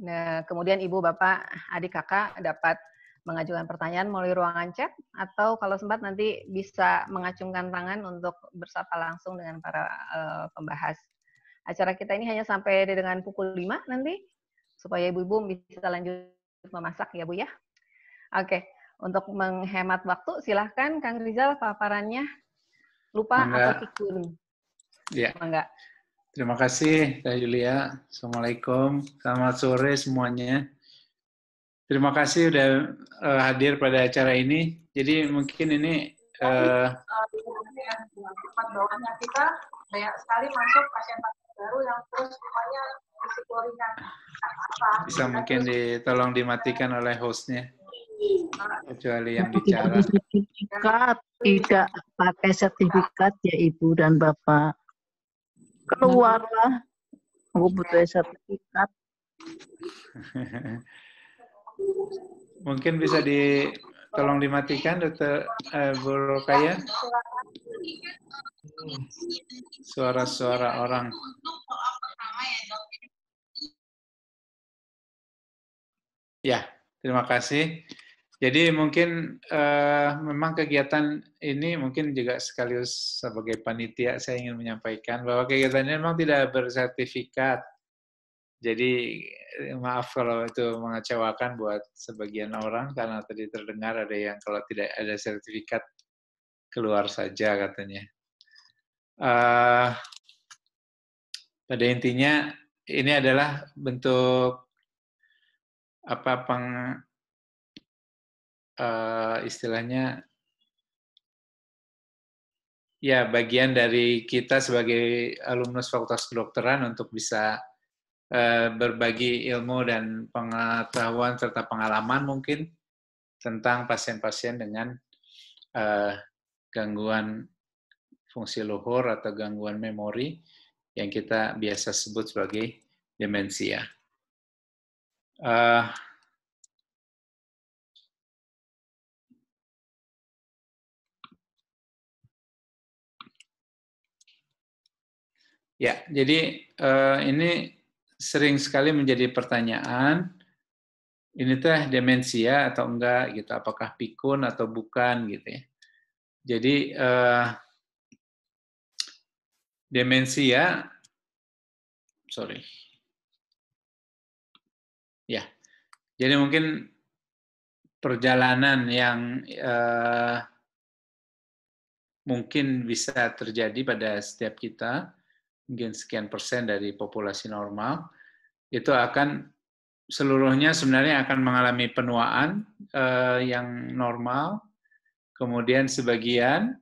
Nah, kemudian ibu, bapak, adik, kakak dapat mengajukan pertanyaan melalui ruangan chat atau kalau sempat nanti bisa mengacungkan tangan untuk bersapa langsung dengan para uh, pembahas. Acara kita ini hanya sampai dengan pukul 5 nanti supaya ibu-ibu bisa lanjut memasak ya Bu ya. Oke, untuk menghemat waktu silahkan Kang Rizal paparannya lupa Mangga. atau pikun. Iya. enggak? Terima kasih, Teh Julia. Assalamualaikum. Selamat sore semuanya. Terima kasih sudah uh, eh, hadir pada acara ini. Jadi mungkin ini uh, eh, bawahnya kita banyak sekali masuk pasien-pasien baru yang terus semuanya risiko ringan. Bisa mungkin ditolong dimatikan oleh hostnya kecuali yang bicara. Sertifikat, tidak pakai sertifikat ya Ibu dan Bapak keluar nah. lah aku butuh sertifikat mungkin bisa di tolong dimatikan dokter eh, Bu suara-suara orang ya terima kasih jadi mungkin uh, memang kegiatan ini mungkin juga sekaligus sebagai panitia saya ingin menyampaikan bahwa kegiatan ini memang tidak bersertifikat. Jadi eh, maaf kalau itu mengecewakan buat sebagian orang karena tadi terdengar ada yang kalau tidak ada sertifikat keluar saja katanya. Uh, pada intinya ini adalah bentuk apa peng uh, istilahnya ya bagian dari kita sebagai alumnus Fakultas Kedokteran untuk bisa uh, berbagi ilmu dan pengetahuan serta pengalaman mungkin tentang pasien-pasien dengan uh, gangguan fungsi luhur atau gangguan memori yang kita biasa sebut sebagai demensia. Uh, Ya, jadi uh, ini sering sekali menjadi pertanyaan, ini teh demensia atau enggak gitu, apakah pikun atau bukan gitu ya. Jadi uh, demensia, sorry, ya, jadi mungkin perjalanan yang uh, mungkin bisa terjadi pada setiap kita mungkin sekian persen dari populasi normal, itu akan seluruhnya sebenarnya akan mengalami penuaan uh, yang normal, kemudian sebagian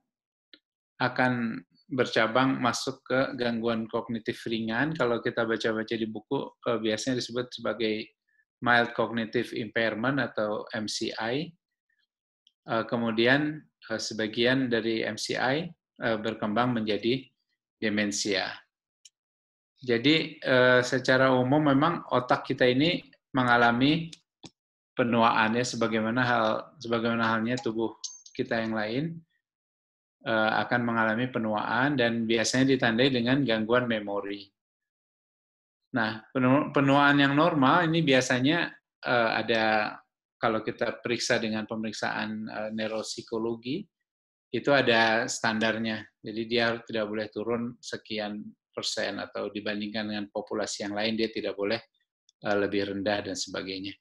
akan bercabang masuk ke gangguan kognitif ringan. Kalau kita baca-baca di buku, uh, biasanya disebut sebagai mild cognitive impairment atau MCI. uh, eh, kemudian uh, sebagian dari MCI uh, berkembang menjadi demensia. Jadi eh, secara umum memang otak kita ini mengalami penuaannya sebagaimana hal sebagaimana halnya tubuh kita yang lain eh, akan mengalami penuaan dan biasanya ditandai dengan gangguan memori. Nah, penuaan yang normal ini biasanya eh, ada kalau kita periksa dengan pemeriksaan neuropsikologi itu ada standarnya. Jadi dia tidak boleh turun sekian atau dibandingkan dengan populasi yang lain dia tidak boleh eh, lebih rendah dan sebagainya.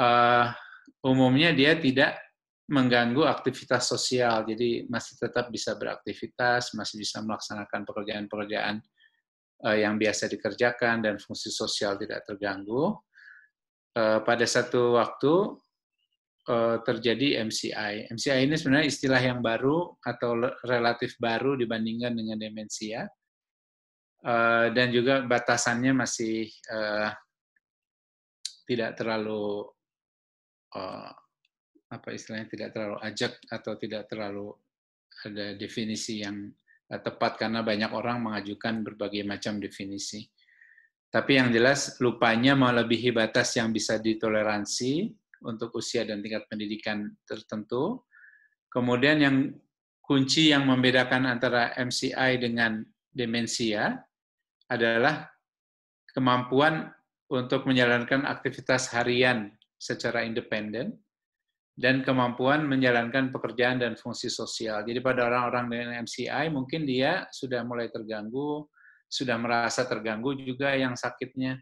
Eh, umumnya dia tidak mengganggu aktivitas sosial, jadi masih tetap bisa beraktivitas, masih bisa melaksanakan pekerjaan-pekerjaan eh, yang biasa dikerjakan dan fungsi sosial tidak terganggu. pada satu waktu terjadi MCI. MCI ini sebenarnya istilah yang baru atau relatif baru dibandingkan dengan demensia Eh, dan juga batasannya masih uh, tidak terlalu uh, apa istilahnya tidak terlalu ajak atau tidak terlalu ada definisi yang tepat karena banyak orang mengajukan berbagai macam definisi. Tapi yang jelas lupanya melebihi batas yang bisa ditoleransi untuk usia dan tingkat pendidikan tertentu. Kemudian yang kunci yang membedakan antara MCI dengan demensia adalah kemampuan untuk menjalankan aktivitas harian secara independen dan kemampuan menjalankan pekerjaan dan fungsi sosial. Jadi pada orang-orang dengan MCI mungkin dia sudah mulai terganggu, sudah merasa terganggu juga yang sakitnya.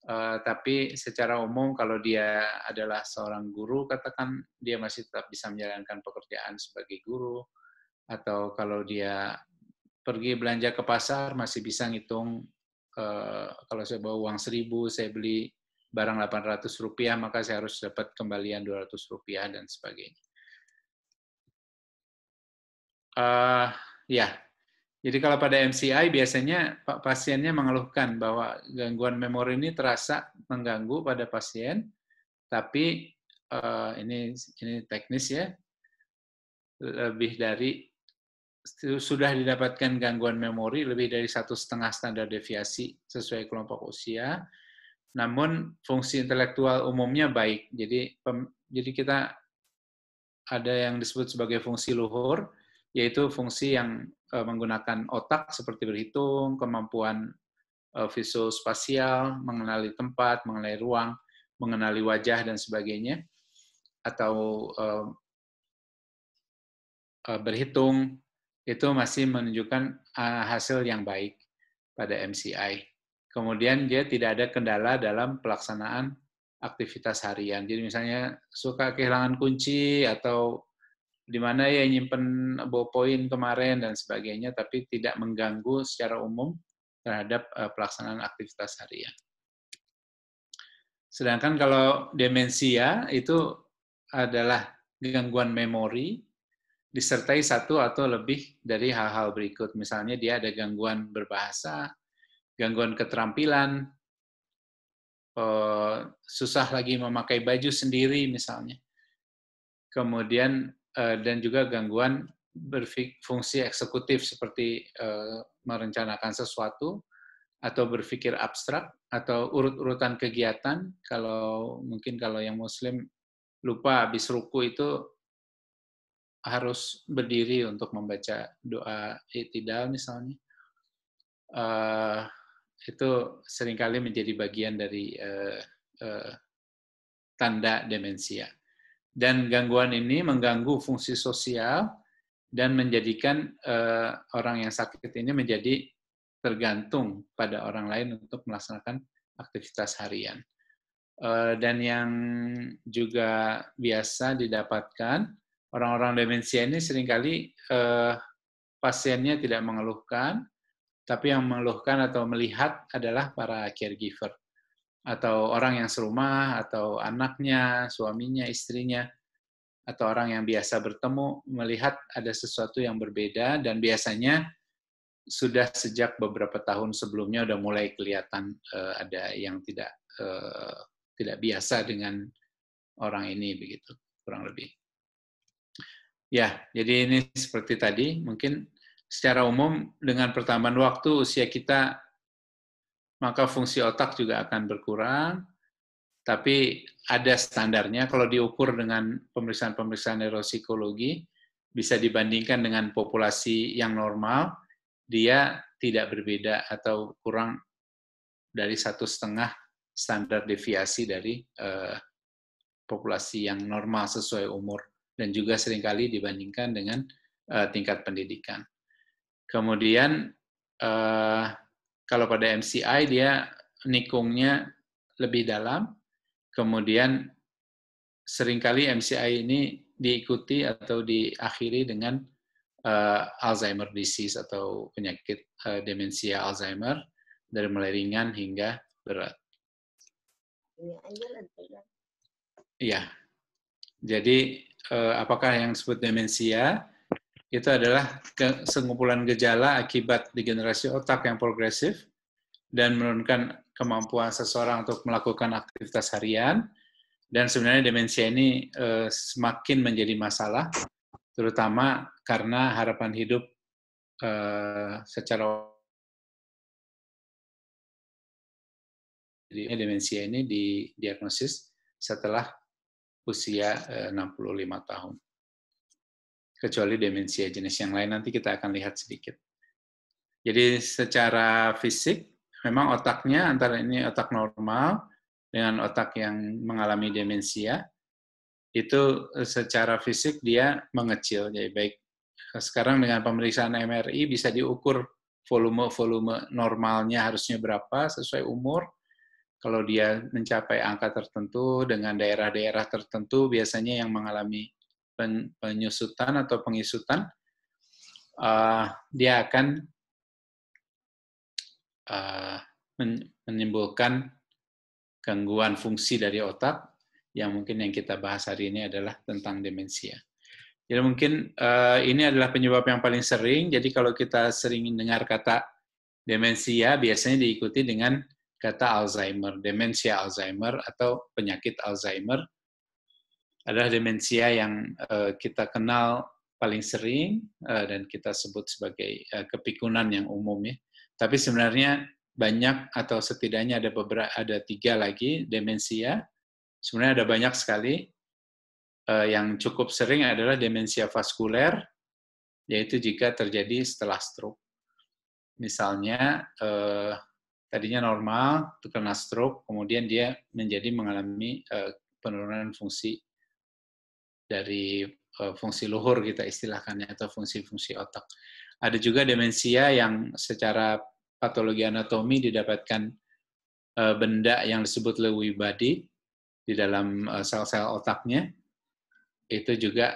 Uh, tapi secara umum kalau dia adalah seorang guru, katakan dia masih tetap bisa menjalankan pekerjaan sebagai guru, atau kalau dia pergi belanja ke pasar masih bisa ngitung uh, kalau saya bawa uang seribu saya beli barang 800 rupiah maka saya harus dapat kembalian 200 rupiah dan sebagainya. Uh, ya, jadi kalau pada MCI biasanya pasiennya mengeluhkan bahwa gangguan memori ini terasa mengganggu pada pasien, tapi uh, ini ini teknis ya lebih dari sudah didapatkan gangguan memori lebih dari satu setengah standar deviasi sesuai kelompok usia. Namun fungsi intelektual umumnya baik. Jadi pem, jadi kita ada yang disebut sebagai fungsi luhur, yaitu fungsi yang e, menggunakan otak seperti berhitung, kemampuan e, visual spasial, mengenali tempat, mengenali ruang, mengenali wajah dan sebagainya, atau e, e berhitung itu masih menunjukkan ah, hasil yang baik pada MCI. Kemudian dia tidak ada kendala dalam pelaksanaan aktivitas harian. Jadi misalnya suka kehilangan kunci atau di mana ya nyimpen boboin kemarin dan sebagainya, tapi tidak mengganggu secara umum terhadap eh, pelaksanaan aktivitas harian. Sedangkan kalau demensia itu adalah gangguan memori disertai satu atau lebih dari hal-hal berikut. Misalnya dia ada gangguan berbahasa, gangguan keterampilan, eh, susah lagi memakai baju sendiri misalnya. Kemudian eh, dan juga gangguan berfungsi eksekutif seperti eh, merencanakan sesuatu atau berpikir abstrak atau urut-urutan kegiatan kalau mungkin kalau yang muslim lupa habis ruku itu harus berdiri untuk membaca doa itidal misalnya uh, itu seringkali menjadi bagian dari uh, uh, tanda demensia dan gangguan ini mengganggu fungsi sosial dan menjadikan uh, orang yang sakit ini menjadi tergantung pada orang lain untuk melaksanakan aktivitas harian uh, dan yang juga biasa didapatkan orang-orang demensia ini seringkali eh, pasiennya tidak mengeluhkan, tapi yang mengeluhkan atau melihat adalah para caregiver atau orang yang serumah atau anaknya, suaminya, istrinya atau orang yang biasa bertemu melihat ada sesuatu yang berbeda dan biasanya sudah sejak beberapa tahun sebelumnya sudah mulai kelihatan uh, ada yang tidak uh, tidak biasa dengan orang ini begitu kurang lebih. Ya, jadi ini seperti tadi, mungkin secara umum dengan pertambahan waktu usia kita, maka fungsi otak juga akan berkurang, tapi ada standarnya kalau diukur dengan pemeriksaan-pemeriksaan neuropsikologi, bisa dibandingkan dengan populasi yang normal, dia tidak berbeda atau kurang dari satu setengah standar deviasi dari eh, populasi yang normal sesuai umur dan juga seringkali dibandingkan dengan uh, tingkat pendidikan. Kemudian uh, kalau pada MCI dia nikungnya lebih dalam, kemudian seringkali MCI ini diikuti atau diakhiri dengan uh, Alzheimer disease atau penyakit uh, demensia Alzheimer dari mulai ringan hingga berat. Iya, iya. jadi Eh, apakah yang disebut demensia itu adalah ke, sengumpulan gejala akibat degenerasi otak yang progresif dan menurunkan kemampuan seseorang untuk melakukan aktivitas harian. Dan sebenarnya demensia ini eh, semakin menjadi masalah, terutama karena harapan hidup eh, secara demensia ini didiagnosis setelah usia 65 eh, tahun. Kecuali demensia ya, jenis yang lain, nanti kita akan lihat sedikit. Jadi secara fisik, memang otaknya antara ini otak normal dengan otak yang mengalami demensia, itu eh, secara fisik dia mengecil. Jadi baik eh, sekarang dengan pemeriksaan MRI bisa diukur volume-volume normalnya harusnya berapa sesuai umur, kalau dia mencapai angka tertentu dengan daerah-daerah tertentu biasanya yang mengalami penyusutan atau pengisutan uh, dia akan uh, menimbulkan gangguan fungsi dari otak yang mungkin yang kita bahas hari ini adalah tentang demensia. Jadi mungkin uh, ini adalah penyebab yang paling sering. Jadi kalau kita sering dengar kata demensia biasanya diikuti dengan kata Alzheimer, demensia Alzheimer atau penyakit Alzheimer adalah demensia yang eh, kita kenal paling sering eh, dan kita sebut sebagai eh, kepikunan yang umum ya. Tapi sebenarnya banyak atau setidaknya ada beberapa ada tiga lagi demensia. Sebenarnya ada banyak sekali yang cukup sering adalah demensia vaskuler yaitu jika terjadi setelah stroke. Misalnya tadinya normal terkena stroke, kemudian dia menjadi mengalami eh, penurunan fungsi dari eh, fungsi luhur kita gitu istilahkannya atau fungsi-fungsi otak. Ada juga demensia yang secara patologi anatomi didapatkan eh, benda yang disebut Lewy body di dalam sel-sel otaknya. Itu juga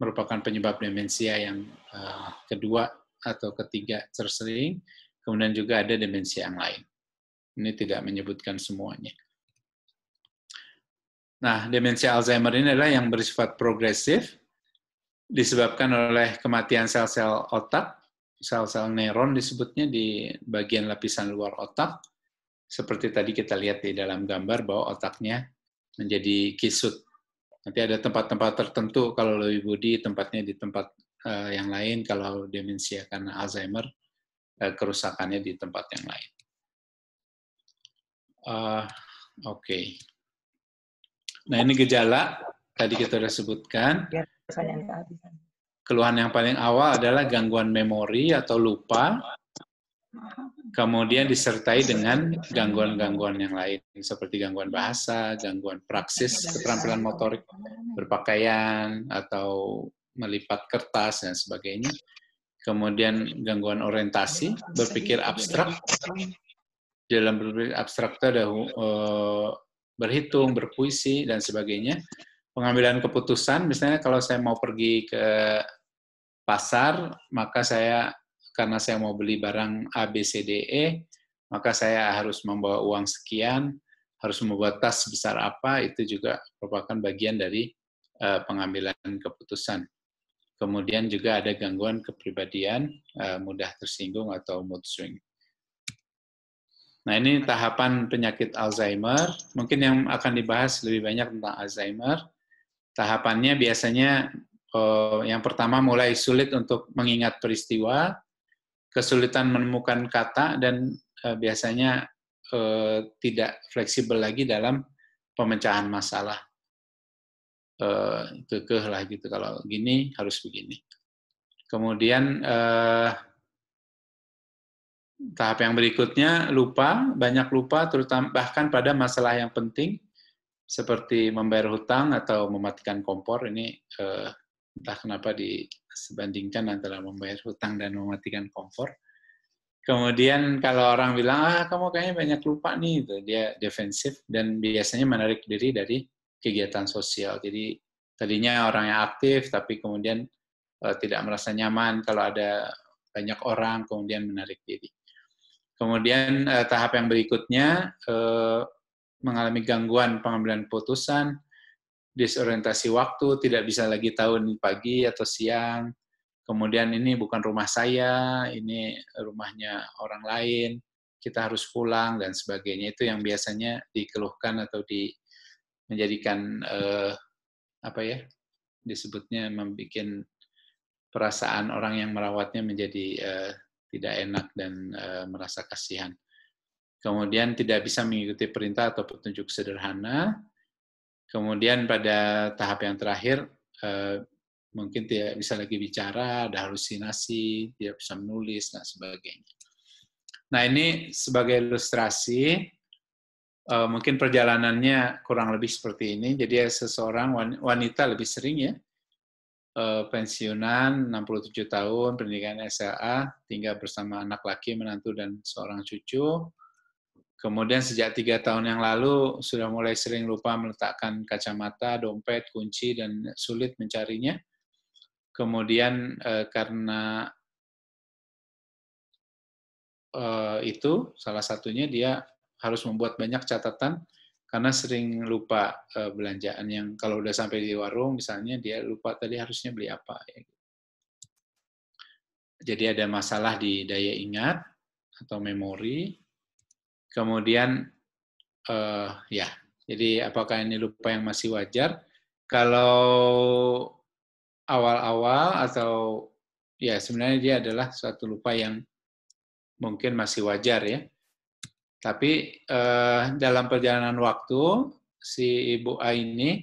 merupakan penyebab demensia yang kedua atau ketiga tersering kemudian juga ada dimensi yang lain. Ini tidak menyebutkan semuanya. Nah, demensi Alzheimer ini adalah yang bersifat progresif, disebabkan oleh kematian sel-sel otak, sel-sel neuron disebutnya di bagian lapisan luar otak. Seperti tadi kita lihat di dalam gambar bahwa otaknya menjadi kisut. Nanti ada tempat-tempat tertentu, kalau lebih budi tempatnya di tempat eh, yang lain, kalau demensia karena Alzheimer Eh, kerusakannya di tempat yang lain. Uh, Oke. Okay. Nah ini gejala tadi kita sudah sebutkan. Ya, Keluhan yang paling awal adalah gangguan memori atau lupa, kemudian disertai dengan gangguan-gangguan yang lain seperti gangguan bahasa, gangguan praksis, keterampilan motorik, berpakaian atau melipat kertas dan sebagainya kemudian gangguan orientasi, berpikir abstrak. Dalam berpikir abstrak itu ada uh, berhitung, berpuisi, dan sebagainya. Pengambilan keputusan, misalnya kalau saya mau pergi ke pasar, maka saya, karena saya mau beli barang A, B, C, D, E, maka saya harus membawa uang sekian, harus membuat tas sebesar apa, itu juga merupakan bagian dari eh, pengambilan keputusan Kemudian juga ada gangguan kepribadian, eh, mudah tersinggung atau mood swing. Nah, ini tahapan penyakit Alzheimer. Mungkin yang akan dibahas lebih banyak tentang Alzheimer. Tahapannya biasanya eh, yang pertama mulai sulit untuk mengingat peristiwa, kesulitan menemukan kata, dan eh, biasanya tidak fleksibel lagi dalam pemecahan masalah. Eh, kekeh lah gitu kalau gini harus begini kemudian eh, tahap yang berikutnya lupa banyak lupa terutama bahkan pada masalah yang penting seperti membayar hutang atau mematikan kompor ini eh, entah kenapa disebandingkan antara membayar hutang dan mematikan kompor. Kemudian kalau orang bilang ah kamu kayaknya banyak lupa nih itu dia defensif dan biasanya menarik diri dari kegiatan sosial. Jadi tadinya orang yang aktif tapi kemudian uh, tidak merasa nyaman kalau ada banyak orang kemudian menarik diri. Kemudian uh, tahap yang berikutnya uh, mengalami gangguan pengambilan putusan, disorientasi waktu, tidak bisa lagi tahu ini pagi atau siang. Kemudian ini bukan rumah saya, ini rumahnya orang lain, kita harus pulang dan sebagainya. Itu yang biasanya dikeluhkan atau di menjadikan eh, apa ya disebutnya membuat perasaan orang yang merawatnya menjadi eh, tidak enak dan eh, merasa kasihan. Kemudian tidak bisa mengikuti perintah atau petunjuk sederhana. Kemudian pada tahap yang terakhir eh, mungkin tidak bisa lagi bicara, ada halusinasi, tidak bisa menulis dan sebagainya. Nah, ini sebagai ilustrasi uh, mungkin perjalanannya kurang lebih seperti ini. Jadi ya, seseorang wanita lebih sering ya uh, pensiunan 67 tahun, pendidikan SLA, tinggal bersama anak laki, menantu dan seorang cucu. Kemudian sejak tiga tahun yang lalu sudah mulai sering lupa meletakkan kacamata, dompet, kunci dan sulit mencarinya. Kemudian eh, karena eh, itu salah satunya dia harus membuat banyak catatan karena sering lupa eh, belanjaan yang kalau udah sampai di warung misalnya dia lupa tadi harusnya beli apa ya. Jadi ada masalah di daya ingat atau memori. Kemudian uh, ya, jadi apakah ini lupa yang masih wajar? Kalau awal-awal atau ya sebenarnya dia adalah suatu lupa yang mungkin masih wajar ya. Tapi eh, dalam perjalanan waktu si Ibu A ini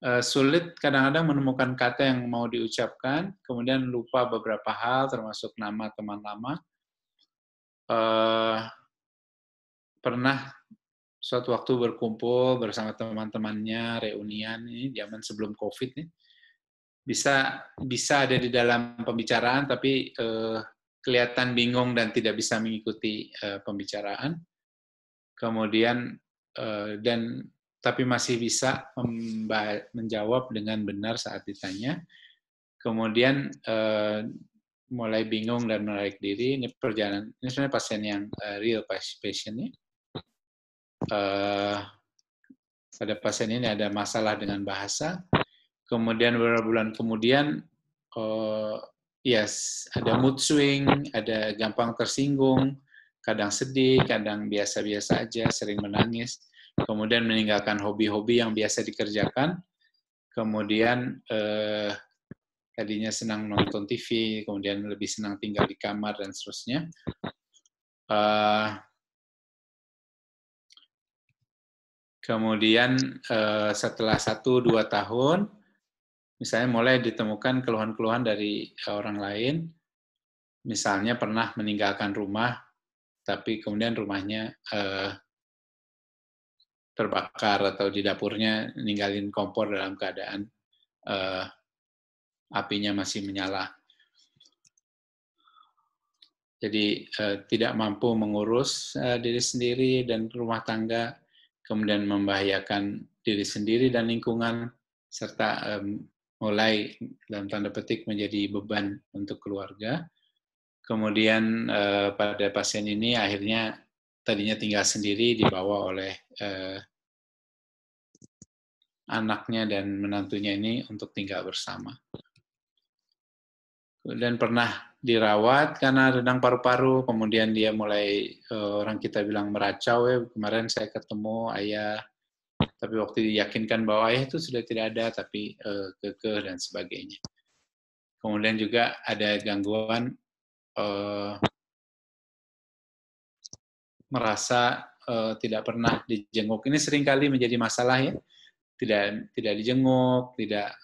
eh, sulit kadang-kadang menemukan kata yang mau diucapkan, kemudian lupa beberapa hal termasuk nama teman lama. Eh, pernah suatu waktu berkumpul bersama teman-temannya reunian ini zaman sebelum Covid nih bisa bisa ada di dalam pembicaraan tapi eh, kelihatan bingung dan tidak bisa mengikuti eh, pembicaraan kemudian eh, dan tapi masih bisa menjawab dengan benar saat ditanya. Kemudian eh, mulai bingung dan menarik diri. Ini perjalanan ini sebenarnya pasien yang eh, real patient ini pada pasien ini ada masalah dengan bahasa. Kemudian beberapa bulan kemudian, yes, ada mood swing, ada gampang tersinggung, kadang sedih, kadang biasa-biasa aja, sering menangis, kemudian meninggalkan hobi-hobi yang biasa dikerjakan, kemudian eh, tadinya senang nonton TV, kemudian lebih senang tinggal di kamar dan seterusnya. Eh, kemudian eh, setelah satu dua tahun, misalnya mulai ditemukan keluhan-keluhan dari orang lain, misalnya pernah meninggalkan rumah tapi kemudian rumahnya uh, terbakar atau di dapurnya ninggalin kompor dalam keadaan uh, apinya masih menyala. Jadi uh, tidak mampu mengurus uh, diri sendiri dan rumah tangga, kemudian membahayakan diri sendiri dan lingkungan, serta um, mulai dalam tanda petik menjadi beban untuk keluarga Kemudian eh, pada pasien ini akhirnya tadinya tinggal sendiri dibawa oleh eh, anaknya dan menantunya ini untuk tinggal bersama. Dan pernah dirawat karena renang paru-paru, kemudian dia mulai eh, orang kita bilang meracau ya. Kemarin saya ketemu ayah, tapi waktu diyakinkan bahwa ayah itu sudah tidak ada, tapi eh, kekeh dan sebagainya. Kemudian juga ada gangguan uh, merasa uh, tidak pernah dijenguk. Ini seringkali menjadi masalah ya. Tidak tidak dijenguk, tidak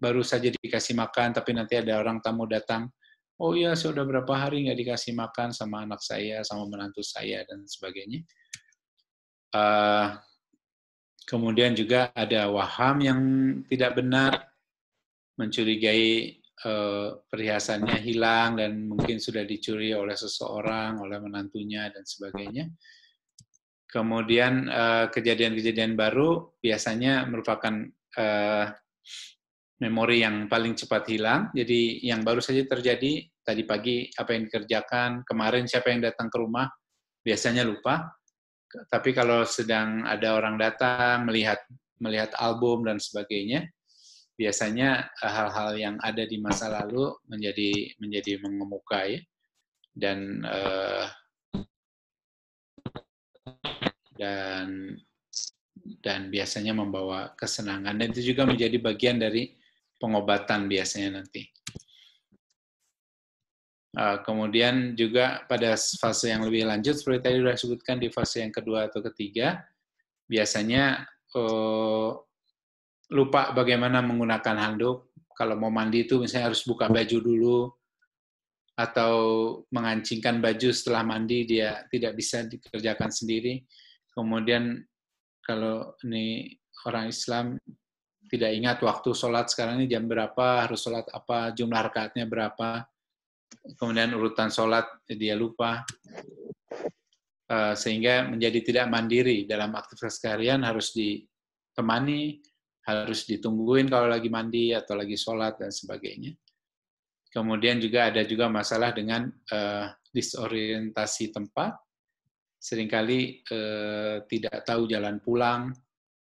baru saja dikasih makan tapi nanti ada orang tamu datang. Oh iya, sudah berapa hari nggak dikasih makan sama anak saya, sama menantu saya dan sebagainya. Uh, kemudian juga ada waham yang tidak benar, mencurigai Eh, perhiasannya hilang dan mungkin sudah dicuri oleh seseorang, oleh menantunya dan sebagainya. Kemudian eh, kejadian-kejadian baru biasanya merupakan eh, memori yang paling cepat hilang. Jadi yang baru saja terjadi tadi pagi apa yang dikerjakan, kemarin siapa yang datang ke rumah biasanya lupa. Tapi kalau sedang ada orang datang melihat melihat album dan sebagainya, biasanya eh, hal-hal yang ada di masa lalu menjadi menjadi mengemuka ya dan uh, dan dan biasanya membawa kesenangan dan itu juga menjadi bagian dari pengobatan biasanya nanti. Uh, kemudian juga pada fase yang lebih lanjut seperti tadi sudah sebutkan di fase yang kedua atau ketiga biasanya uh, lupa bagaimana menggunakan handuk. Kalau mau mandi itu misalnya harus buka baju dulu atau mengancingkan baju setelah mandi dia tidak bisa dikerjakan sendiri. Kemudian kalau ini orang Islam tidak ingat waktu sholat sekarang ini jam berapa, harus sholat apa, jumlah rakaatnya berapa, kemudian urutan sholat dia lupa, eh, sehingga menjadi tidak mandiri dalam aktivitas keharian harus ditemani harus ditungguin kalau lagi mandi atau lagi sholat dan sebagainya. Kemudian juga ada juga masalah dengan uh, disorientasi tempat, seringkali uh, tidak tahu jalan pulang,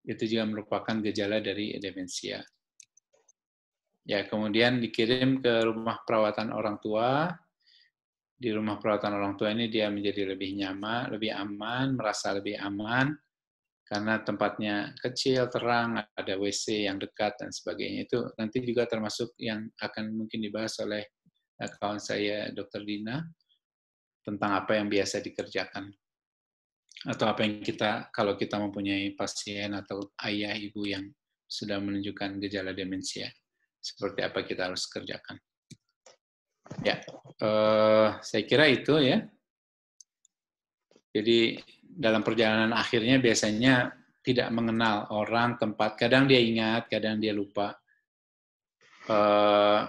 itu juga merupakan gejala dari demensia. Ya, kemudian dikirim ke rumah perawatan orang tua. Di rumah perawatan orang tua ini dia menjadi lebih nyaman, lebih aman, merasa lebih aman, karena tempatnya kecil, terang, ada WC yang dekat dan sebagainya itu nanti juga termasuk yang akan mungkin dibahas oleh eh, kawan saya Dr. Dina tentang apa yang biasa dikerjakan atau apa yang kita kalau kita mempunyai pasien atau ayah ibu yang sudah menunjukkan gejala demensia seperti apa kita harus kerjakan. Ya, uh, saya kira itu ya. Jadi dalam perjalanan akhirnya biasanya tidak mengenal orang, tempat. Kadang dia ingat, kadang dia lupa. Uh,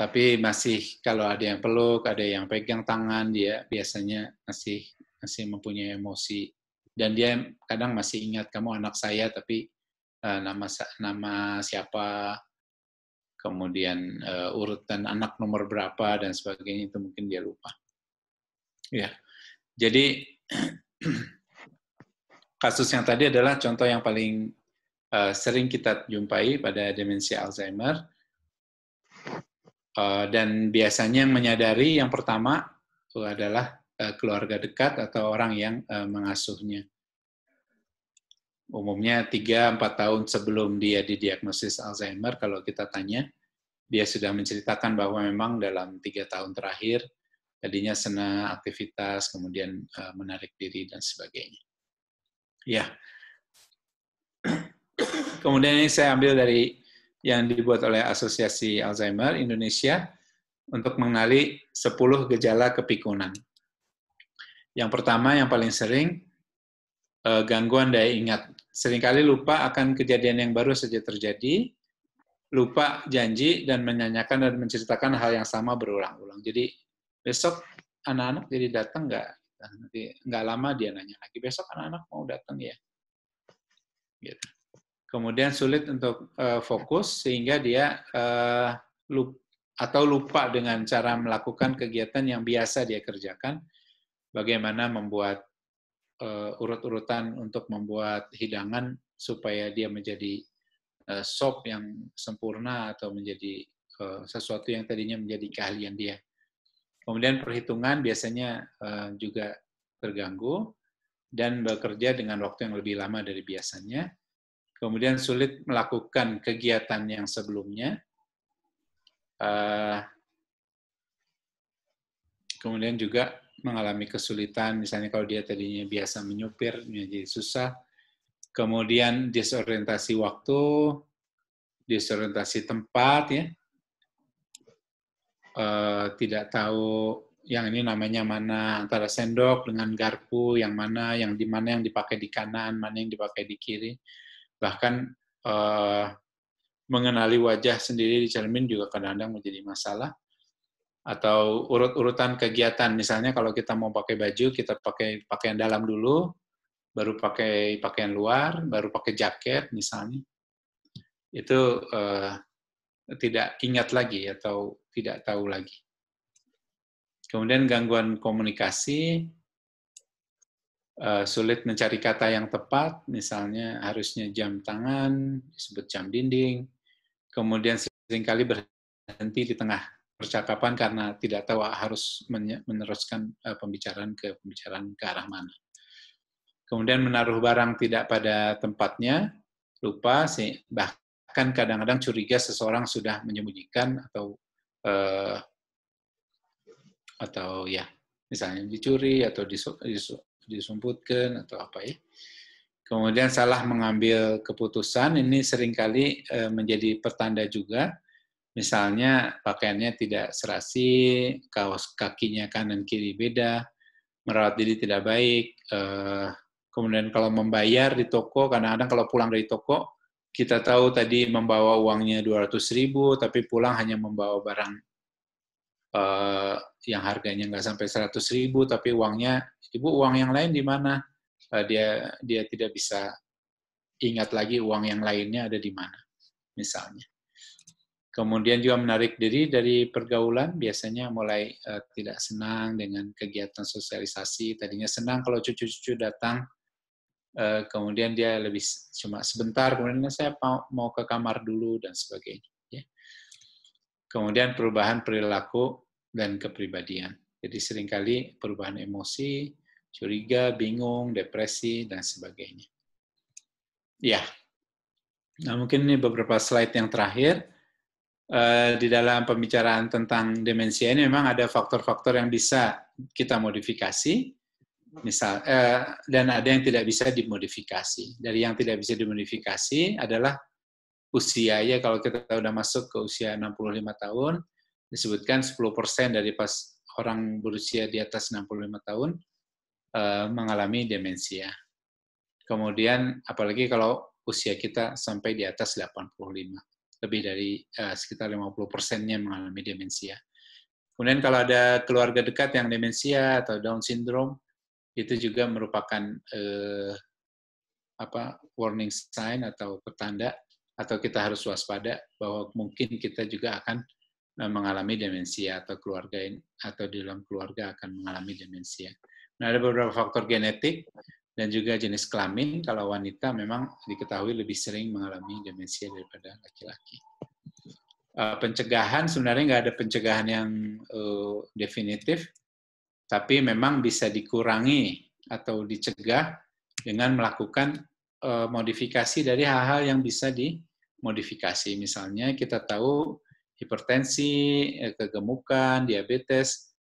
tapi masih kalau ada yang peluk, ada yang pegang tangan, dia biasanya masih masih mempunyai emosi. Dan dia kadang masih ingat kamu anak saya, tapi uh, nama nama siapa, kemudian uh, urutan anak nomor berapa dan sebagainya itu mungkin dia lupa. Ya. Jadi kasus yang tadi adalah contoh yang paling uh, sering kita jumpai pada demensia Alzheimer. Uh, dan biasanya yang menyadari yang pertama itu adalah uh, keluarga dekat atau orang yang uh, mengasuhnya. Umumnya 3-4 tahun sebelum dia didiagnosis Alzheimer, kalau kita tanya, dia sudah menceritakan bahwa memang dalam tiga tahun terakhir tadinya senang aktivitas, kemudian eh, menarik diri dan sebagainya. Ya. Kemudian ini saya ambil dari yang dibuat oleh Asosiasi Alzheimer Indonesia untuk mengenali 10 gejala kepikunan. Yang pertama yang paling sering eh, gangguan daya ingat. Seringkali lupa akan kejadian yang baru saja terjadi, lupa janji dan menyanyikan dan menceritakan hal yang sama berulang-ulang. Jadi besok anak-anak jadi datang nggak? Nah, nanti nggak lama dia nanya lagi, besok anak-anak mau datang ya? Gitu. Kemudian sulit untuk uh, fokus sehingga dia uh, eh, lupa atau lupa dengan cara melakukan kegiatan yang biasa dia kerjakan, bagaimana membuat uh, urut-urutan untuk membuat hidangan supaya dia menjadi uh, sop yang sempurna atau menjadi uh, sesuatu yang tadinya menjadi keahlian dia. Kemudian perhitungan biasanya eh, juga terganggu dan bekerja dengan waktu yang lebih lama dari biasanya. Kemudian sulit melakukan kegiatan yang sebelumnya. Eh, kemudian juga mengalami kesulitan, misalnya kalau dia tadinya biasa menyupir, menjadi susah. Kemudian disorientasi waktu, disorientasi tempat, ya, Eh, tidak tahu yang ini namanya mana antara sendok dengan garpu yang mana yang di mana yang dipakai di kanan mana yang dipakai di kiri bahkan uh, mengenali wajah sendiri di cermin juga kadang-kadang menjadi masalah atau urut-urutan kegiatan misalnya kalau kita mau pakai baju kita pakai pakaian dalam dulu baru pakai pakaian luar baru pakai jaket misalnya itu uh, tidak ingat lagi atau tidak tahu lagi. Kemudian gangguan komunikasi, eh, sulit mencari kata yang tepat, misalnya harusnya jam tangan, disebut jam dinding, kemudian seringkali berhenti di tengah percakapan karena tidak tahu harus meneruskan eh, pembicaraan ke pembicaraan ke arah mana. Kemudian menaruh barang tidak pada tempatnya, lupa, bahkan kadang-kadang curiga seseorang sudah menyembunyikan atau uh, atau ya misalnya dicuri atau disumputkan atau apa ya. Kemudian salah mengambil keputusan ini seringkali uh, menjadi pertanda juga misalnya pakaiannya tidak serasi, kaos kakinya kanan kiri beda, merawat diri tidak baik, eh, kemudian kalau membayar di toko, kadang-kadang kalau pulang dari toko kita tahu tadi membawa uangnya 200 ribu, tapi pulang hanya membawa barang uh, yang harganya nggak sampai 100 ribu, tapi uangnya, ibu uang yang lain di mana? Uh, dia dia tidak bisa ingat lagi uang yang lainnya ada di mana, misalnya. Kemudian juga menarik diri dari pergaulan, biasanya mulai uh, tidak senang dengan kegiatan sosialisasi. Tadinya senang kalau cucu-cucu datang, Eh, kemudian dia lebih cuma sebentar, kemudian saya mau, mau ke kamar dulu dan sebagainya. Ya. Kemudian perubahan perilaku dan kepribadian. Jadi seringkali perubahan emosi, curiga, bingung, depresi, dan sebagainya. Ya, nah mungkin ini beberapa slide yang terakhir. Eh, di dalam pembicaraan tentang demensia ini memang ada faktor-faktor yang bisa kita modifikasi, misal eh, dan ada yang tidak bisa dimodifikasi. Dari yang tidak bisa dimodifikasi adalah usia ya kalau kita sudah masuk ke usia 65 tahun disebutkan 10% dari pas orang berusia di atas 65 tahun eh, mengalami demensia. Kemudian apalagi kalau usia kita sampai di atas 85, lebih dari eh, sekitar 50 persennya mengalami demensia. Kemudian kalau ada keluarga dekat yang demensia atau Down syndrome, itu juga merupakan eh, apa warning sign atau petanda atau kita harus waspada bahwa mungkin kita juga akan eh, mengalami demensia atau keluarga atau di dalam keluarga akan mengalami demensia. Nah, ada beberapa faktor genetik dan juga jenis kelamin kalau wanita memang diketahui lebih sering mengalami demensia daripada laki-laki. Eh, pencegahan sebenarnya nggak ada pencegahan yang uh, definitif, tapi memang bisa dikurangi atau dicegah dengan melakukan uh, modifikasi dari hal-hal yang bisa dimodifikasi. Misalnya kita tahu hipertensi, eh, kegemukan, diabetes,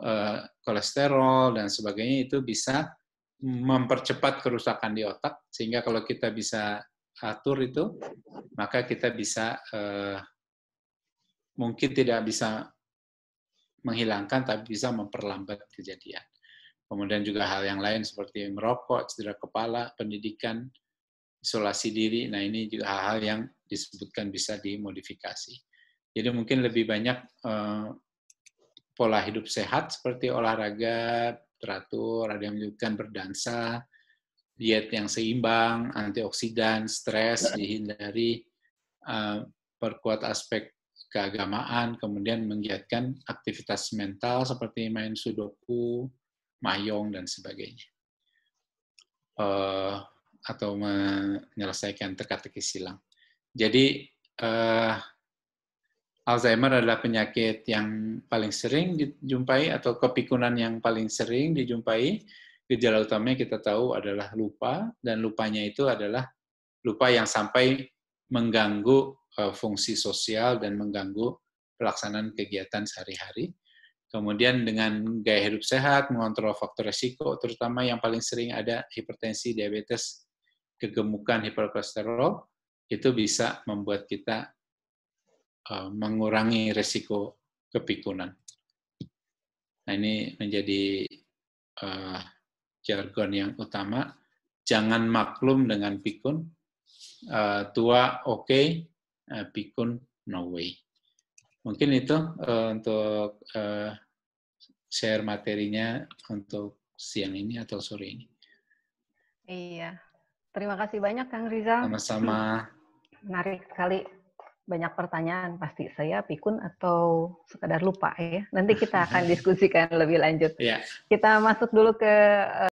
uh, kolesterol dan sebagainya itu bisa mempercepat kerusakan di otak sehingga kalau kita bisa atur itu maka kita bisa eh, mungkin tidak bisa menghilangkan tapi bisa memperlambat kejadian. Kemudian juga hal yang lain seperti merokok, cedera kepala, pendidikan, isolasi diri. Nah, ini juga hal-hal yang disebutkan bisa dimodifikasi. Jadi mungkin lebih banyak eh, pola hidup sehat seperti olahraga, teratur, ada yang menyebutkan berdansa, diet yang seimbang, antioksidan, stres dihindari, eh, perkuat aspek keagamaan, kemudian menggiatkan aktivitas mental seperti main sudoku, mayong, dan sebagainya. Uh, atau menyelesaikan teka-teki silang. Jadi, uh, Alzheimer adalah penyakit yang paling sering dijumpai atau kepikunan yang paling sering dijumpai. Gejala utamanya kita tahu adalah lupa, dan lupanya itu adalah lupa yang sampai mengganggu Eh, fungsi sosial dan mengganggu pelaksanaan kegiatan sehari-hari. Kemudian dengan gaya hidup sehat, mengontrol faktor resiko, terutama yang paling sering ada hipertensi, diabetes, kegemukan, hiperkolesterol, itu bisa membuat kita eh, mengurangi resiko kepikunan. Nah, ini menjadi uh, jargon yang utama. Jangan maklum dengan pikun. Uh, tua oke, okay, Pikun, eh, no way. Mungkin itu uh, untuk uh, share materinya untuk siang ini atau sore ini. Iya, terima kasih banyak Kang Rizal. Sama-sama. Menarik sekali banyak pertanyaan pasti saya pikun atau sekadar lupa ya. Nanti kita akan diskusikan lebih lanjut. Iya. Kita masuk dulu ke